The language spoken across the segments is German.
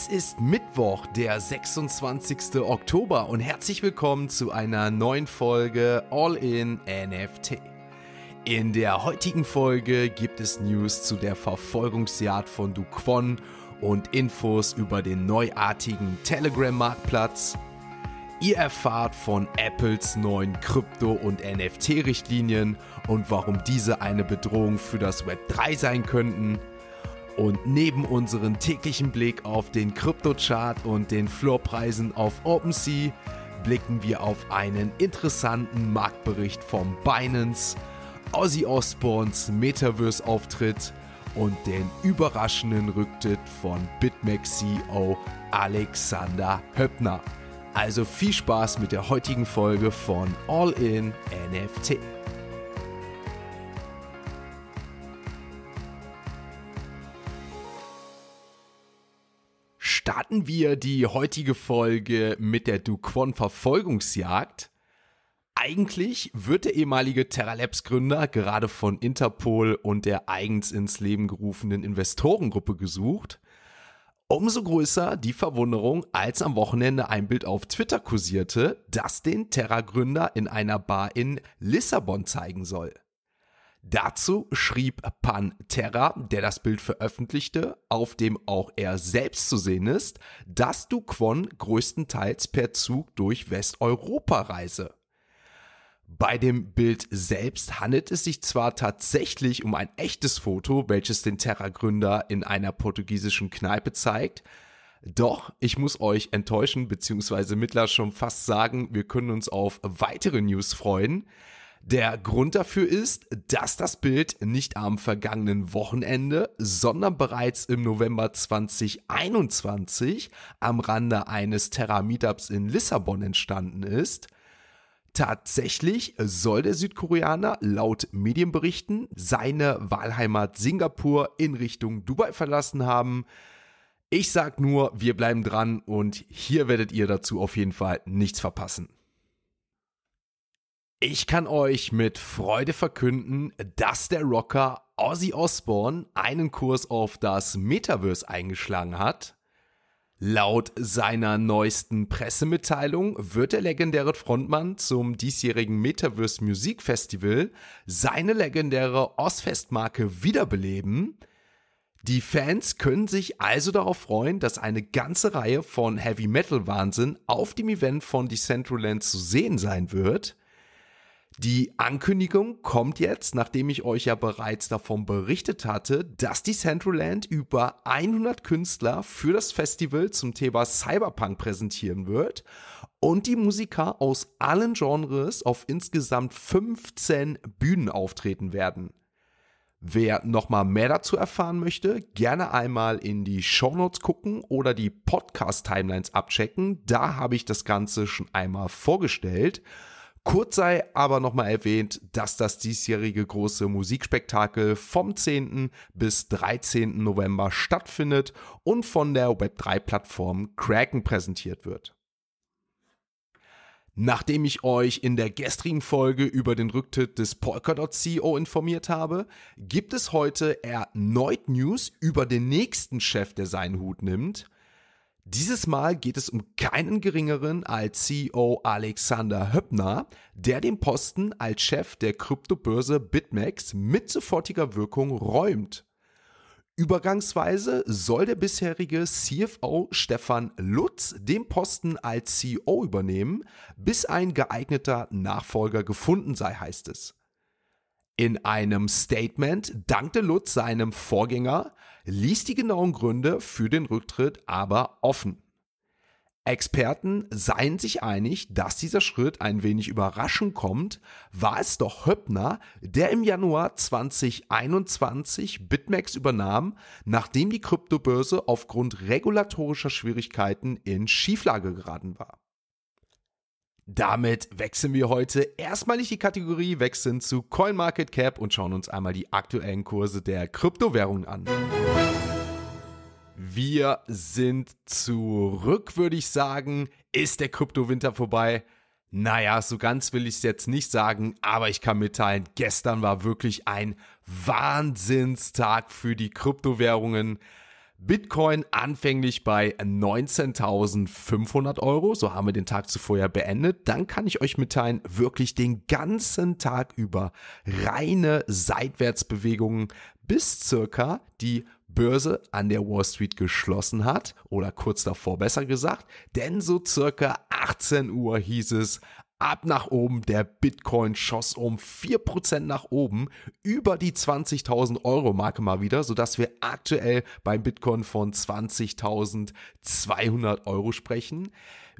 Es ist Mittwoch, der 26. Oktober und herzlich willkommen zu einer neuen Folge All in NFT. In der heutigen Folge gibt es News zu der Verfolgungsjagd von Duquon und Infos über den neuartigen Telegram-Marktplatz. Ihr erfahrt von Apples neuen Krypto- und NFT-Richtlinien und warum diese eine Bedrohung für das Web 3 sein könnten. Und neben unserem täglichen Blick auf den Kryptochart und den Floorpreisen auf OpenSea blicken wir auf einen interessanten Marktbericht vom Binance, Ozzy Osbournes Metaverse-Auftritt und den überraschenden Rücktritt von BitMEX-CEO Alexander Höppner. Also viel Spaß mit der heutigen Folge von All In NFT. starten wir die heutige Folge mit der Duquan verfolgungsjagd Eigentlich wird der ehemalige Terralabs-Gründer gerade von Interpol und der eigens ins Leben gerufenen Investorengruppe gesucht. Umso größer die Verwunderung, als am Wochenende ein Bild auf Twitter kursierte, das den Terra-Gründer in einer Bar in Lissabon zeigen soll. Dazu schrieb Pantera, der das Bild veröffentlichte, auf dem auch er selbst zu sehen ist, dass Duquon größtenteils per Zug durch Westeuropa reise. Bei dem Bild selbst handelt es sich zwar tatsächlich um ein echtes Foto, welches den Terra-Gründer in einer portugiesischen Kneipe zeigt, doch ich muss euch enttäuschen, bzw. mittler schon fast sagen, wir können uns auf weitere News freuen. Der Grund dafür ist, dass das Bild nicht am vergangenen Wochenende, sondern bereits im November 2021 am Rande eines Terra-Meetups in Lissabon entstanden ist. Tatsächlich soll der Südkoreaner laut Medienberichten seine Wahlheimat Singapur in Richtung Dubai verlassen haben. Ich sag nur, wir bleiben dran und hier werdet ihr dazu auf jeden Fall nichts verpassen. Ich kann euch mit Freude verkünden, dass der Rocker Ozzy Osbourne einen Kurs auf das Metaverse eingeschlagen hat. Laut seiner neuesten Pressemitteilung wird der legendäre Frontmann zum diesjährigen Metaverse Musik Festival seine legendäre Ozfest-Marke wiederbeleben. Die Fans können sich also darauf freuen, dass eine ganze Reihe von Heavy Metal Wahnsinn auf dem Event von Decentraland zu sehen sein wird. Die Ankündigung kommt jetzt, nachdem ich euch ja bereits davon berichtet hatte, dass die Centraland über 100 Künstler für das Festival zum Thema Cyberpunk präsentieren wird und die Musiker aus allen Genres auf insgesamt 15 Bühnen auftreten werden. Wer nochmal mehr dazu erfahren möchte, gerne einmal in die Shownotes gucken oder die Podcast-Timelines abchecken. Da habe ich das Ganze schon einmal vorgestellt. Kurz sei aber nochmal erwähnt, dass das diesjährige große Musikspektakel vom 10. bis 13. November stattfindet und von der Web3-Plattform Kraken präsentiert wird. Nachdem ich euch in der gestrigen Folge über den Rücktritt des Polkadot-CEO informiert habe, gibt es heute erneut News über den nächsten Chef, der seinen Hut nimmt. Dieses Mal geht es um keinen geringeren als CEO Alexander Höppner, der den Posten als Chef der Kryptobörse BitMEX mit sofortiger Wirkung räumt. Übergangsweise soll der bisherige CFO Stefan Lutz den Posten als CEO übernehmen, bis ein geeigneter Nachfolger gefunden sei, heißt es. In einem Statement dankte Lutz seinem Vorgänger, ließ die genauen Gründe für den Rücktritt aber offen. Experten seien sich einig, dass dieser Schritt ein wenig überraschend kommt, war es doch Höppner, der im Januar 2021 BitMEX übernahm, nachdem die Kryptobörse aufgrund regulatorischer Schwierigkeiten in Schieflage geraten war. Damit wechseln wir heute erstmalig die Kategorie, wechseln zu CoinMarketCap und schauen uns einmal die aktuellen Kurse der Kryptowährungen an. Wir sind zurück, würde ich sagen. Ist der Kryptowinter vorbei? Naja, so ganz will ich es jetzt nicht sagen, aber ich kann mitteilen, gestern war wirklich ein Wahnsinnstag für die Kryptowährungen. Bitcoin anfänglich bei 19.500 Euro, so haben wir den Tag zuvor ja beendet. Dann kann ich euch mitteilen, wirklich den ganzen Tag über reine Seitwärtsbewegungen bis circa die Börse an der Wall Street geschlossen hat oder kurz davor besser gesagt, denn so circa 18 Uhr hieß es ab nach oben. Der Bitcoin schoss um 4% nach oben über die 20.000 Euro Marke mal wieder, sodass wir aktuell beim Bitcoin von 20.200 Euro sprechen.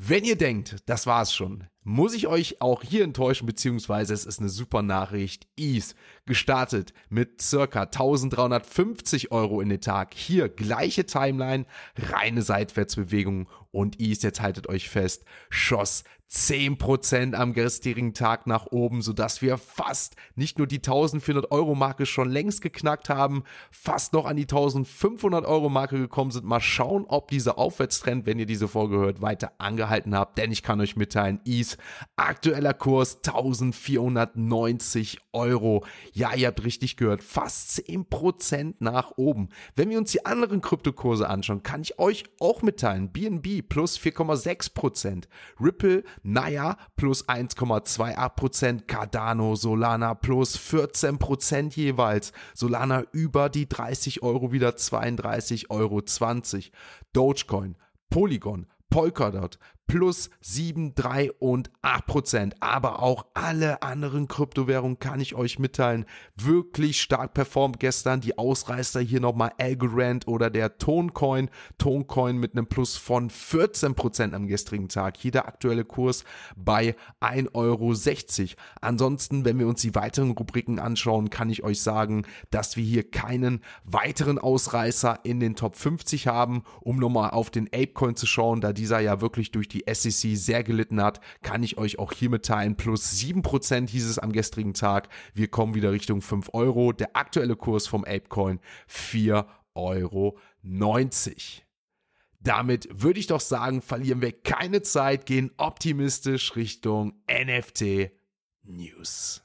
Wenn ihr denkt, das war's schon, muss ich euch auch hier enttäuschen, beziehungsweise es ist eine super Nachricht. Ease gestartet mit circa 1350 Euro in den Tag. Hier gleiche Timeline, reine Seitwärtsbewegung und Ease, jetzt haltet euch fest, schoss 10% am gestrigen Tag nach oben, sodass wir fast nicht nur die 1400 Euro Marke schon längst geknackt haben, fast noch an die 1500 Euro Marke gekommen sind. Mal schauen, ob dieser Aufwärtstrend, wenn ihr diese Folge hört, weiter angehalten habt, denn ich kann euch mitteilen, ETH, aktueller Kurs 1490 Euro. Ja, ihr habt richtig gehört, fast 10% nach oben. Wenn wir uns die anderen Kryptokurse anschauen, kann ich euch auch mitteilen, BNB plus 4,6%, Ripple naja, plus 1,28%, Cardano, Solana plus 14% jeweils, Solana über die 30 Euro wieder 32,20 Euro, Dogecoin, Polygon, Polkadot plus 7, 3 und 8 Prozent. Aber auch alle anderen Kryptowährungen kann ich euch mitteilen. Wirklich stark performt gestern die Ausreißer hier nochmal Algorand oder der Toncoin. Toncoin mit einem Plus von 14 Prozent am gestrigen Tag. Hier der aktuelle Kurs bei 1,60 Euro. Ansonsten, wenn wir uns die weiteren Rubriken anschauen, kann ich euch sagen, dass wir hier keinen weiteren Ausreißer in den Top 50 haben, um nochmal auf den Apecoin zu schauen, da dieser ja wirklich durch die die SEC sehr gelitten hat, kann ich euch auch hier mitteilen. Plus 7% hieß es am gestrigen Tag. Wir kommen wieder Richtung 5 Euro. Der aktuelle Kurs vom Apecoin 4,90 Euro. Damit würde ich doch sagen, verlieren wir keine Zeit, gehen optimistisch Richtung NFT News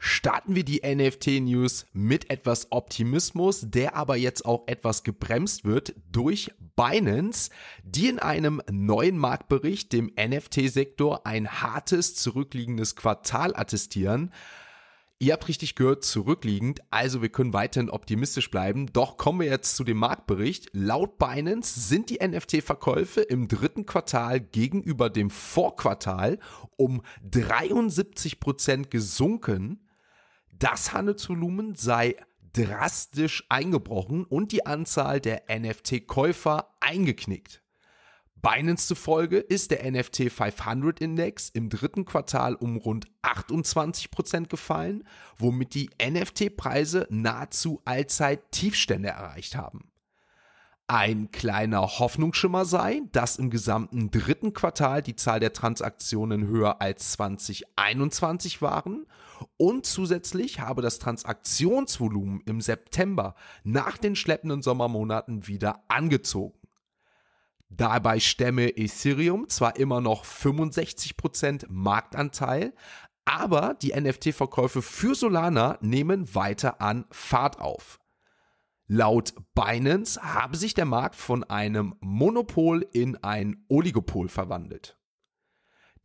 starten wir die NFT-News mit etwas Optimismus, der aber jetzt auch etwas gebremst wird durch Binance, die in einem neuen Marktbericht dem NFT-Sektor ein hartes zurückliegendes Quartal attestieren. Ihr habt richtig gehört, zurückliegend, also wir können weiterhin optimistisch bleiben. Doch kommen wir jetzt zu dem Marktbericht. Laut Binance sind die NFT-Verkäufe im dritten Quartal gegenüber dem Vorquartal um 73% gesunken. Das Handelsvolumen sei drastisch eingebrochen und die Anzahl der NFT-Käufer eingeknickt. Binance zufolge ist der NFT 500 Index im dritten Quartal um rund 28% gefallen, womit die NFT-Preise nahezu Allzeit-Tiefstände erreicht haben. Ein kleiner Hoffnungsschimmer sei, dass im gesamten dritten Quartal die Zahl der Transaktionen höher als 2021 waren und zusätzlich habe das Transaktionsvolumen im September nach den schleppenden Sommermonaten wieder angezogen. Dabei stemme Ethereum zwar immer noch 65% Marktanteil, aber die NFT-Verkäufe für Solana nehmen weiter an Fahrt auf. Laut Binance habe sich der Markt von einem Monopol in ein Oligopol verwandelt.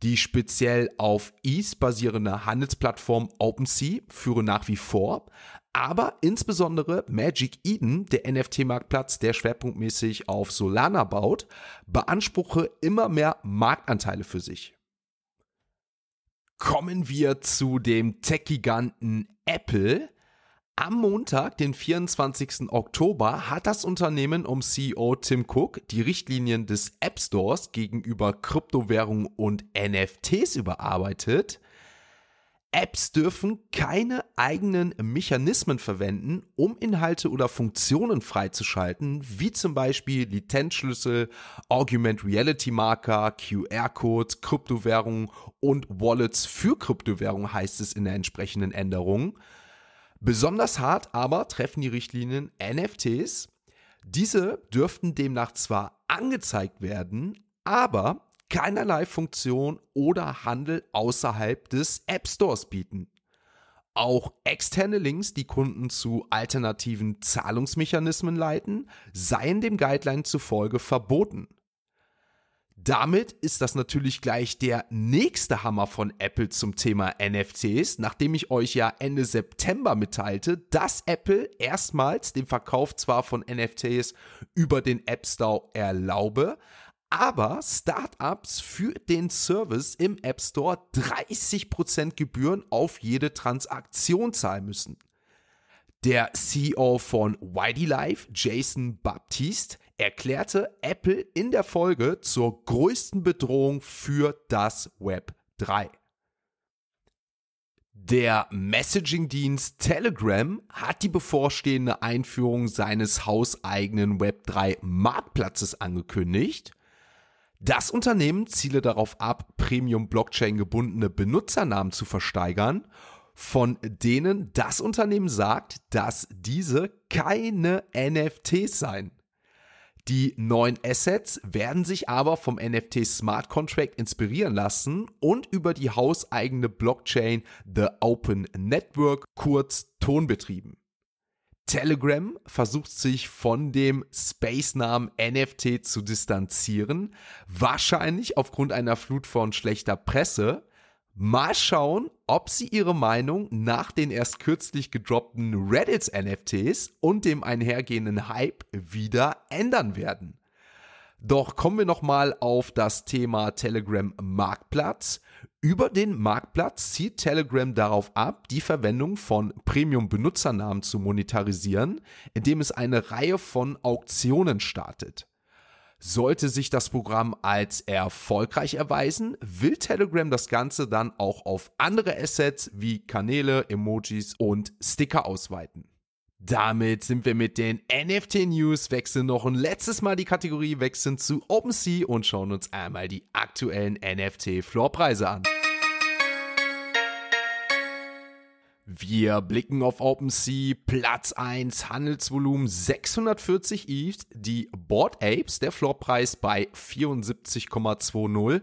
Die speziell auf Ease basierende Handelsplattform OpenSea führe nach wie vor, aber insbesondere Magic Eden, der NFT-Marktplatz, der schwerpunktmäßig auf Solana baut, beanspruche immer mehr Marktanteile für sich. Kommen wir zu dem Tech-Giganten Apple, am Montag, den 24. Oktober, hat das Unternehmen um CEO Tim Cook die Richtlinien des App Stores gegenüber Kryptowährungen und NFTs überarbeitet. Apps dürfen keine eigenen Mechanismen verwenden, um Inhalte oder Funktionen freizuschalten, wie zum Beispiel Lizenzschlüssel, Argument Reality Marker, QR-Codes, Kryptowährungen und Wallets für Kryptowährungen heißt es in der entsprechenden Änderung. Besonders hart aber treffen die Richtlinien NFTs. Diese dürften demnach zwar angezeigt werden, aber keinerlei Funktion oder Handel außerhalb des App Stores bieten. Auch externe Links, die Kunden zu alternativen Zahlungsmechanismen leiten, seien dem Guideline zufolge verboten. Damit ist das natürlich gleich der nächste Hammer von Apple zum Thema NFTs, nachdem ich euch ja Ende September mitteilte, dass Apple erstmals den Verkauf zwar von NFTs über den App Store erlaube, aber Startups für den Service im App Store 30% Gebühren auf jede Transaktion zahlen müssen. Der CEO von YD Life, Jason Baptiste, erklärte Apple in der Folge zur größten Bedrohung für das Web 3. Der Messaging-Dienst Telegram hat die bevorstehende Einführung seines hauseigenen Web3-Marktplatzes angekündigt. Das Unternehmen ziele darauf ab, Premium-Blockchain-gebundene Benutzernamen zu versteigern, von denen das Unternehmen sagt, dass diese keine NFTs seien. Die neuen Assets werden sich aber vom NFT Smart Contract inspirieren lassen und über die hauseigene Blockchain The Open Network, kurz Ton betrieben. Telegram versucht sich von dem Space-Namen NFT zu distanzieren, wahrscheinlich aufgrund einer Flut von schlechter Presse, Mal schauen, ob sie ihre Meinung nach den erst kürzlich gedroppten Reddits NFTs und dem einhergehenden Hype wieder ändern werden. Doch kommen wir nochmal auf das Thema Telegram Marktplatz. Über den Marktplatz zieht Telegram darauf ab, die Verwendung von Premium-Benutzernamen zu monetarisieren, indem es eine Reihe von Auktionen startet. Sollte sich das Programm als erfolgreich erweisen, will Telegram das Ganze dann auch auf andere Assets wie Kanäle, Emojis und Sticker ausweiten. Damit sind wir mit den NFT-News, wechseln noch ein letztes Mal die Kategorie, wechseln zu OpenSea und schauen uns einmal die aktuellen NFT-Floorpreise an. Wir blicken auf OpenSea, Platz 1, Handelsvolumen 640 ETH, die Board Apes, der Floorpreis bei 74,20.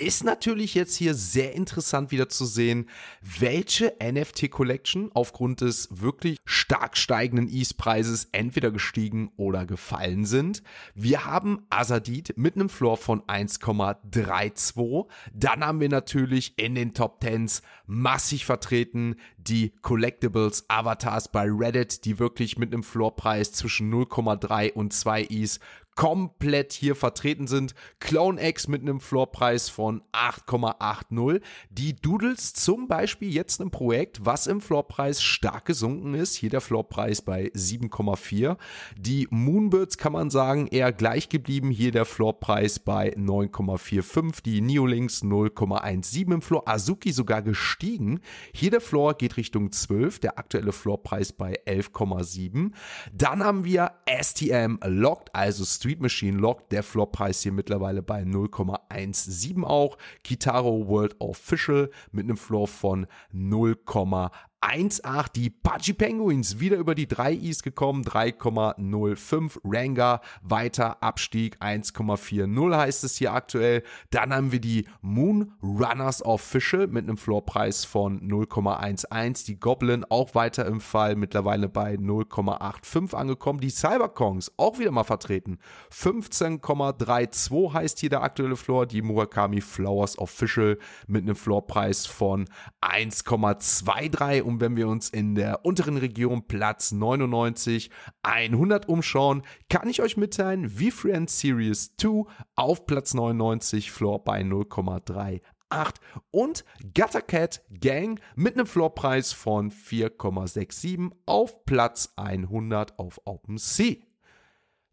Ist natürlich jetzt hier sehr interessant wieder zu sehen, welche NFT-Collection aufgrund des wirklich stark steigenden ETH-Preises entweder gestiegen oder gefallen sind. Wir haben Azadid mit einem Floor von 1,32. Dann haben wir natürlich in den Top 10s massig vertreten die Collectibles Avatars bei Reddit, die wirklich mit einem Floorpreis zwischen 0,3 und 2 ETH komplett hier vertreten sind. Clone X mit einem Floorpreis von 8,80. Die Doodles zum Beispiel jetzt ein Projekt, was im Floorpreis stark gesunken ist. Hier der Floorpreis bei 7,4. Die Moonbirds kann man sagen eher gleich geblieben. Hier der Floorpreis bei 9,45. Die Neolinks 0,17 im Floor. Azuki sogar gestiegen. Hier der Floor geht Richtung 12. Der aktuelle Floorpreis bei 11,7. Dann haben wir STM Locked, also Street Street Machine lockt der Flop Floppreis hier mittlerweile bei 0,17 auch. Kitaro World Official mit einem Floor von 0,8. 1,8 die Pudgy Penguins wieder über die 3 Is gekommen, 3,05 Ranga, weiter Abstieg 1,40 heißt es hier aktuell. Dann haben wir die Moon Runners Official mit einem Floorpreis von 0,11, die Goblin auch weiter im Fall, mittlerweile bei 0,85 angekommen, die Cyberkongs auch wieder mal vertreten, 15,32 heißt hier der aktuelle Floor, die Murakami Flowers Official mit einem Floorpreis von 1,23 und wenn wir uns in der unteren Region Platz 99, 100 umschauen, kann ich euch mitteilen, wie Friend Series 2 auf Platz 99, Floor bei 0,3 8 und Guttercat Gang mit einem Floorpreis von 4,67 auf Platz 100 auf OpenSea.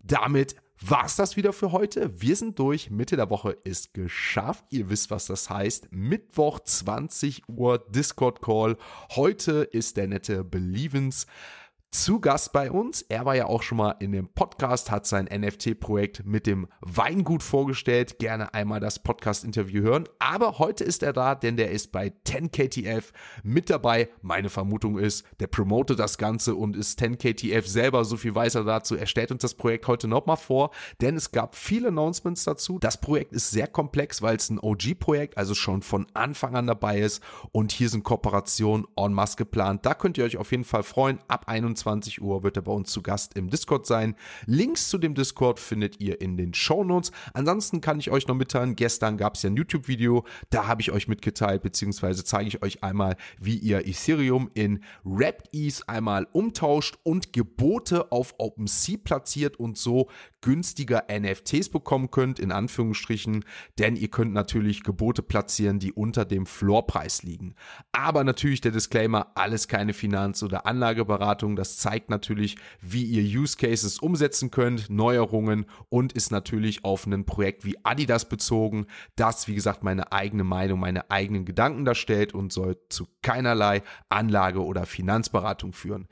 Damit war's das wieder für heute. Wir sind durch. Mitte der Woche ist geschafft. Ihr wisst, was das heißt. Mittwoch 20 Uhr Discord Call. Heute ist der nette Believens zu Gast bei uns. Er war ja auch schon mal in dem Podcast, hat sein NFT-Projekt mit dem Weingut vorgestellt. Gerne einmal das Podcast-Interview hören. Aber heute ist er da, denn der ist bei 10KTF mit dabei. Meine Vermutung ist, der promotet das Ganze und ist 10KTF selber, so viel weiß er dazu. Er stellt uns das Projekt heute nochmal vor, denn es gab viele Announcements dazu. Das Projekt ist sehr komplex, weil es ein OG-Projekt, also schon von Anfang an dabei ist. Und hier sind Kooperationen en masse geplant. Da könnt ihr euch auf jeden Fall freuen. Ab 21 21 Uhr wird er bei uns zu Gast im Discord sein. Links zu dem Discord findet ihr in den Show Notes. Ansonsten kann ich euch noch mitteilen, gestern gab es ja ein YouTube-Video, da habe ich euch mitgeteilt, beziehungsweise zeige ich euch einmal, wie ihr Ethereum in Ease einmal umtauscht und Gebote auf OpenSea platziert und so günstiger NFTs bekommen könnt, in Anführungsstrichen, denn ihr könnt natürlich Gebote platzieren, die unter dem Floorpreis liegen. Aber natürlich der Disclaimer, alles keine Finanz- oder Anlageberatung, das das zeigt natürlich, wie ihr Use Cases umsetzen könnt, Neuerungen und ist natürlich auf ein Projekt wie Adidas bezogen, das, wie gesagt, meine eigene Meinung, meine eigenen Gedanken darstellt und soll zu keinerlei Anlage- oder Finanzberatung führen.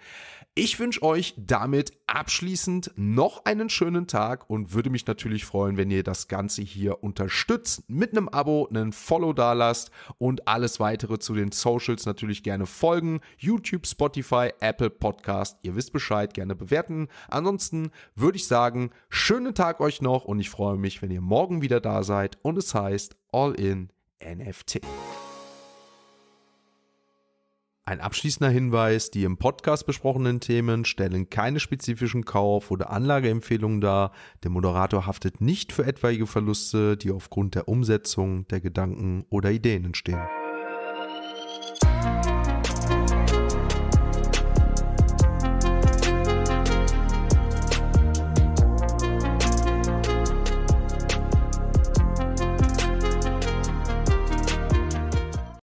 Ich wünsche euch damit abschließend noch einen schönen Tag und würde mich natürlich freuen, wenn ihr das Ganze hier unterstützt mit einem Abo, einem Follow dalasst und alles weitere zu den Socials natürlich gerne folgen. YouTube, Spotify, Apple Podcast Podcast. Ihr wisst Bescheid, gerne bewerten. Ansonsten würde ich sagen, schönen Tag euch noch und ich freue mich, wenn ihr morgen wieder da seid und es heißt All in NFT. Ein abschließender Hinweis, die im Podcast besprochenen Themen stellen keine spezifischen Kauf- oder Anlageempfehlungen dar. Der Moderator haftet nicht für etwaige Verluste, die aufgrund der Umsetzung der Gedanken oder Ideen entstehen.